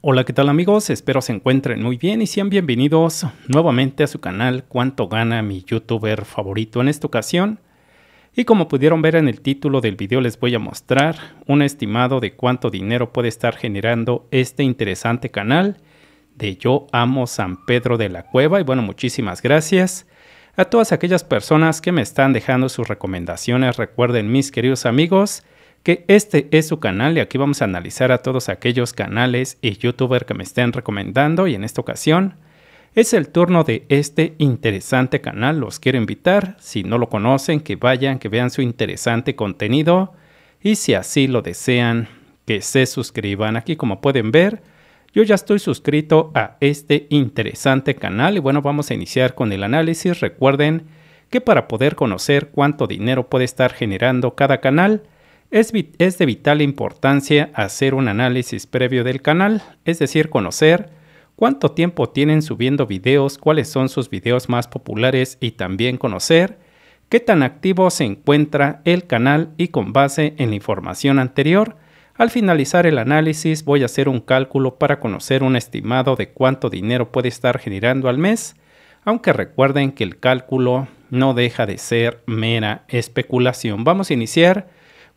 Hola, ¿qué tal amigos? Espero se encuentren muy bien y sean bienvenidos nuevamente a su canal Cuánto gana mi youtuber favorito en esta ocasión. Y como pudieron ver en el título del video les voy a mostrar un estimado de cuánto dinero puede estar generando este interesante canal de Yo Amo San Pedro de la Cueva. Y bueno, muchísimas gracias a todas aquellas personas que me están dejando sus recomendaciones. Recuerden mis queridos amigos, que este es su canal y aquí vamos a analizar a todos aquellos canales y youtuber que me estén recomendando y en esta ocasión es el turno de este interesante canal, los quiero invitar, si no lo conocen, que vayan, que vean su interesante contenido y si así lo desean, que se suscriban. Aquí como pueden ver, yo ya estoy suscrito a este interesante canal y bueno, vamos a iniciar con el análisis. Recuerden que para poder conocer cuánto dinero puede estar generando cada canal, es, de vital importancia hacer un análisis previo del canal, es decir, conocer cuánto tiempo tienen subiendo videos, cuáles son sus videos más populares y también conocer qué tan activo se encuentra el canal y con base en la información anterior, al finalizar el análisis voy a hacer un cálculo para conocer un estimado de cuánto dinero puede estar generando al mes, aunque recuerden que el cálculo no deja de ser mera especulación. Vamos a iniciar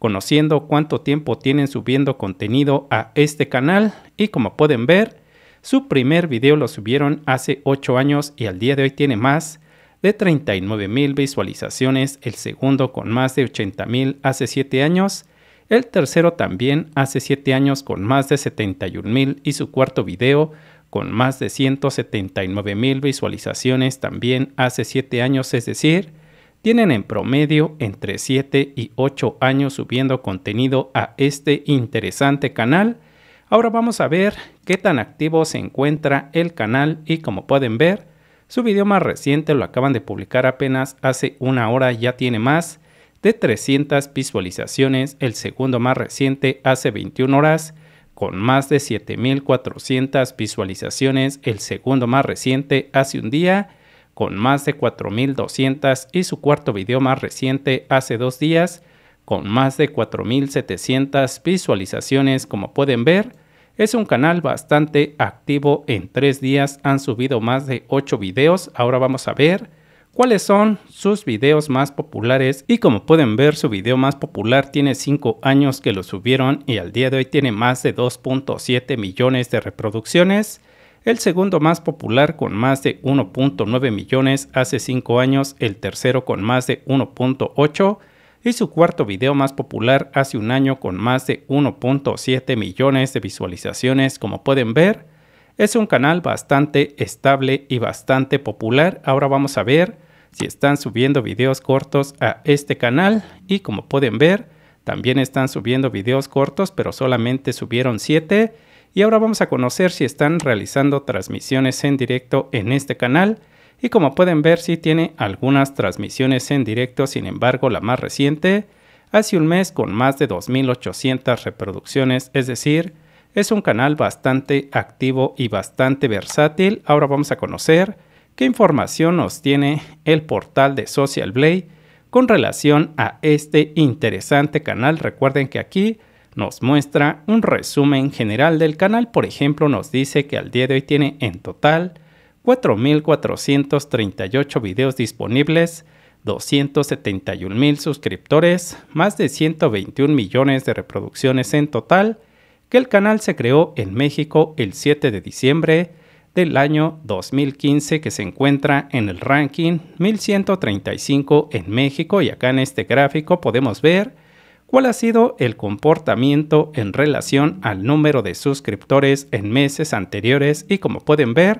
conociendo cuánto tiempo tienen subiendo contenido a este canal y como pueden ver, su primer video lo subieron hace 8 años y al día de hoy tiene más de 39 mil visualizaciones, el segundo con más de 80 mil hace 7 años, el tercero también hace 7 años con más de 71 mil y su cuarto video con más de 179 mil visualizaciones también hace 7 años, es decir, tienen en promedio entre 7 y 8 años subiendo contenido a este interesante canal. Ahora vamos a ver qué tan activo se encuentra el canal y como pueden ver, su video más reciente lo acaban de publicar apenas hace una hora, ya tiene más de 300 visualizaciones, el segundo más reciente hace 21 horas con más de 7400 visualizaciones, el segundo más reciente hace un día con más de 4.200 y su cuarto video más reciente hace dos días con más de 4.700 visualizaciones como pueden ver. Es un canal bastante activo, en tres días han subido más de 8 videos, ahora vamos a ver cuáles son sus videos más populares y como pueden ver su video más popular tiene 5 años que lo subieron y al día de hoy tiene más de 2.7 millones de reproducciones el segundo más popular con más de 1.9 millones hace 5 años, el tercero con más de 1.8 y su cuarto video más popular hace un año con más de 1.7 millones de visualizaciones como pueden ver. Es un canal bastante estable y bastante popular. Ahora vamos a ver si están subiendo videos cortos a este canal y como pueden ver también están subiendo videos cortos pero solamente subieron 7 y ahora vamos a conocer si están realizando transmisiones en directo en este canal y como pueden ver sí tiene algunas transmisiones en directo, sin embargo la más reciente hace un mes con más de 2.800 reproducciones, es decir, es un canal bastante activo y bastante versátil. Ahora vamos a conocer qué información nos tiene el portal de Social Blade con relación a este interesante canal. Recuerden que aquí nos muestra un resumen general del canal. Por ejemplo, nos dice que al día de hoy tiene en total 4.438 videos disponibles, 271.000 suscriptores, más de 121 millones de reproducciones en total, que el canal se creó en México el 7 de diciembre del año 2015 que se encuentra en el ranking 1135 en México y acá en este gráfico podemos ver cuál ha sido el comportamiento en relación al número de suscriptores en meses anteriores y como pueden ver,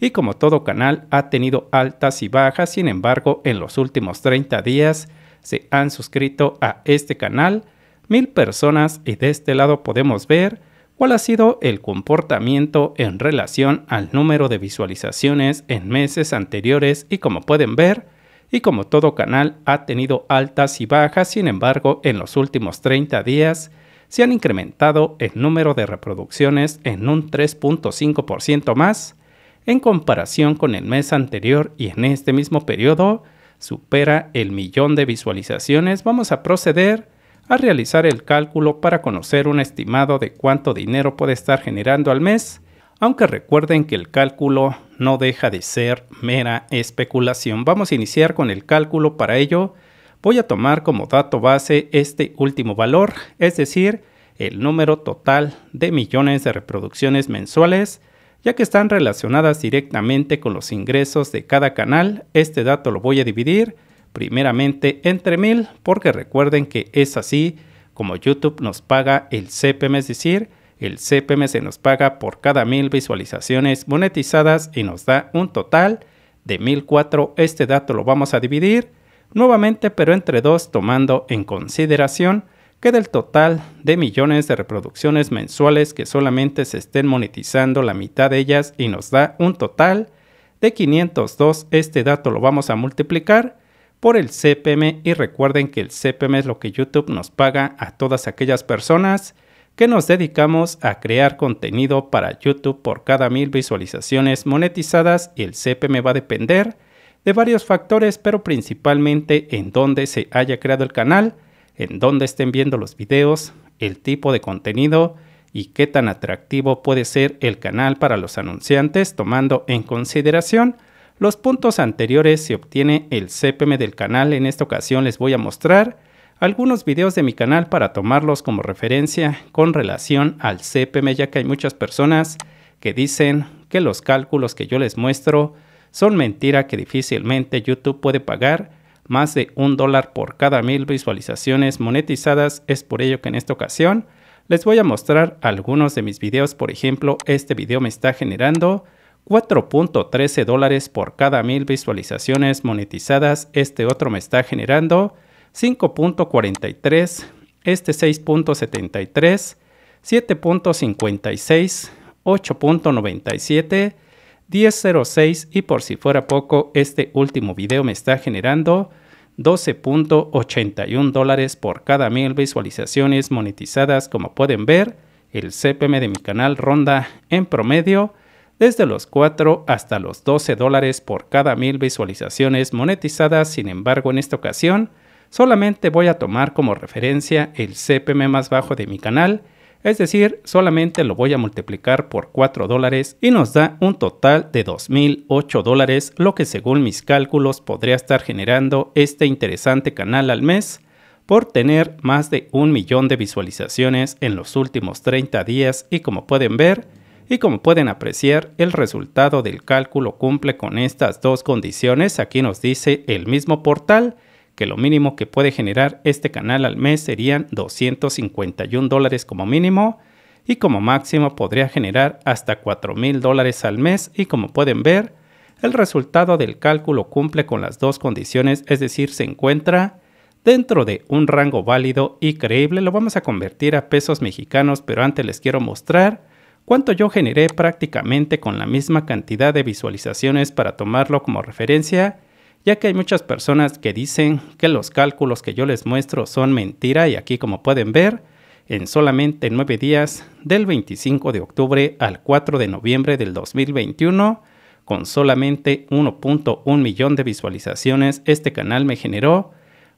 y como todo canal ha tenido altas y bajas, sin embargo, en los últimos 30 días se han suscrito a este canal mil personas y de este lado podemos ver cuál ha sido el comportamiento en relación al número de visualizaciones en meses anteriores y como pueden ver, y como todo canal ha tenido altas y bajas, sin embargo en los últimos 30 días se han incrementado el número de reproducciones en un 3.5% más en comparación con el mes anterior y en este mismo periodo supera el millón de visualizaciones, vamos a proceder a realizar el cálculo para conocer un estimado de cuánto dinero puede estar generando al mes aunque recuerden que el cálculo no deja de ser mera especulación, vamos a iniciar con el cálculo. Para ello voy a tomar como dato base este último valor, es decir, el número total de millones de reproducciones mensuales, ya que están relacionadas directamente con los ingresos de cada canal. Este dato lo voy a dividir primeramente entre mil, porque recuerden que es así como YouTube nos paga el CPM, es decir, el CPM se nos paga por cada mil visualizaciones monetizadas y nos da un total de 1004. Este dato lo vamos a dividir nuevamente, pero entre dos, tomando en consideración que del total de millones de reproducciones mensuales que solamente se estén monetizando la mitad de ellas y nos da un total de 502. Este dato lo vamos a multiplicar por el CPM y recuerden que el CPM es lo que YouTube nos paga a todas aquellas personas que nos dedicamos a crear contenido para YouTube por cada mil visualizaciones monetizadas y el CPM va a depender de varios factores, pero principalmente en dónde se haya creado el canal, en dónde estén viendo los videos, el tipo de contenido y qué tan atractivo puede ser el canal para los anunciantes, tomando en consideración los puntos anteriores se obtiene el CPM del canal. En esta ocasión les voy a mostrar algunos videos de mi canal para tomarlos como referencia con relación al CPM, ya que hay muchas personas que dicen que los cálculos que yo les muestro son mentira que difícilmente YouTube puede pagar más de un dólar por cada mil visualizaciones monetizadas. Es por ello que en esta ocasión les voy a mostrar algunos de mis videos. Por ejemplo, este video me está generando 4.13 dólares por cada mil visualizaciones monetizadas. Este otro me está generando 5.43, este 6.73, 7.56, 8.97, 10.06 y por si fuera poco, este último video me está generando 12.81 dólares por cada mil visualizaciones monetizadas. Como pueden ver, el CPM de mi canal ronda en promedio desde los 4 hasta los 12 dólares por cada mil visualizaciones monetizadas. Sin embargo, en esta ocasión, solamente voy a tomar como referencia el CPM más bajo de mi canal, es decir, solamente lo voy a multiplicar por 4 dólares y nos da un total de 2.008 dólares, lo que según mis cálculos podría estar generando este interesante canal al mes por tener más de un millón de visualizaciones en los últimos 30 días y como pueden ver y como pueden apreciar el resultado del cálculo cumple con estas dos condiciones, aquí nos dice el mismo portal que lo mínimo que puede generar este canal al mes serían 251 dólares como mínimo y como máximo podría generar hasta 4 dólares al mes y como pueden ver, el resultado del cálculo cumple con las dos condiciones, es decir, se encuentra dentro de un rango válido y creíble. Lo vamos a convertir a pesos mexicanos, pero antes les quiero mostrar cuánto yo generé prácticamente con la misma cantidad de visualizaciones para tomarlo como referencia ya que hay muchas personas que dicen que los cálculos que yo les muestro son mentira y aquí como pueden ver, en solamente nueve días, del 25 de octubre al 4 de noviembre del 2021, con solamente 1.1 millón de visualizaciones, este canal me generó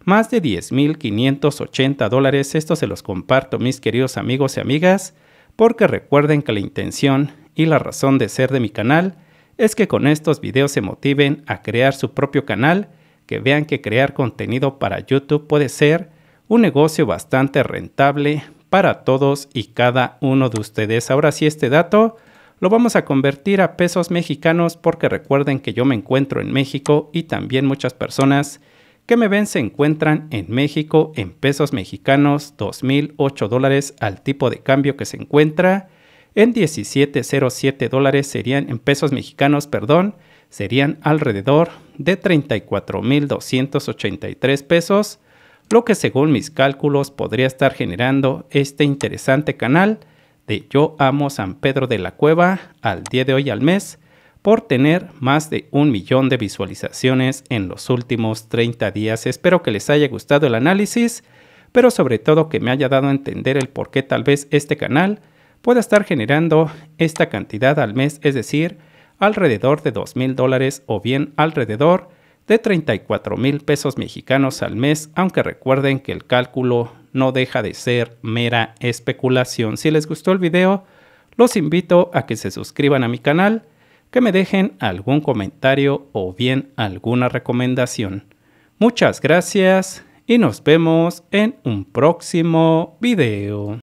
más de 10.580 dólares. Esto se los comparto mis queridos amigos y amigas, porque recuerden que la intención y la razón de ser de mi canal es que con estos videos se motiven a crear su propio canal, que vean que crear contenido para YouTube puede ser un negocio bastante rentable para todos y cada uno de ustedes. Ahora sí, este dato lo vamos a convertir a pesos mexicanos porque recuerden que yo me encuentro en México y también muchas personas que me ven se encuentran en México en pesos mexicanos, 2.008 dólares al tipo de cambio que se encuentra en 17.07 dólares serían en pesos mexicanos, perdón, serían alrededor de 34.283 pesos, lo que según mis cálculos podría estar generando este interesante canal de Yo Amo San Pedro de la Cueva al día de hoy al mes por tener más de un millón de visualizaciones en los últimos 30 días. Espero que les haya gustado el análisis, pero sobre todo que me haya dado a entender el por qué tal vez este canal pueda estar generando esta cantidad al mes, es decir, alrededor de 2 mil dólares o bien alrededor de 34 mil pesos mexicanos al mes, aunque recuerden que el cálculo no deja de ser mera especulación. Si les gustó el video, los invito a que se suscriban a mi canal, que me dejen algún comentario o bien alguna recomendación. Muchas gracias y nos vemos en un próximo video.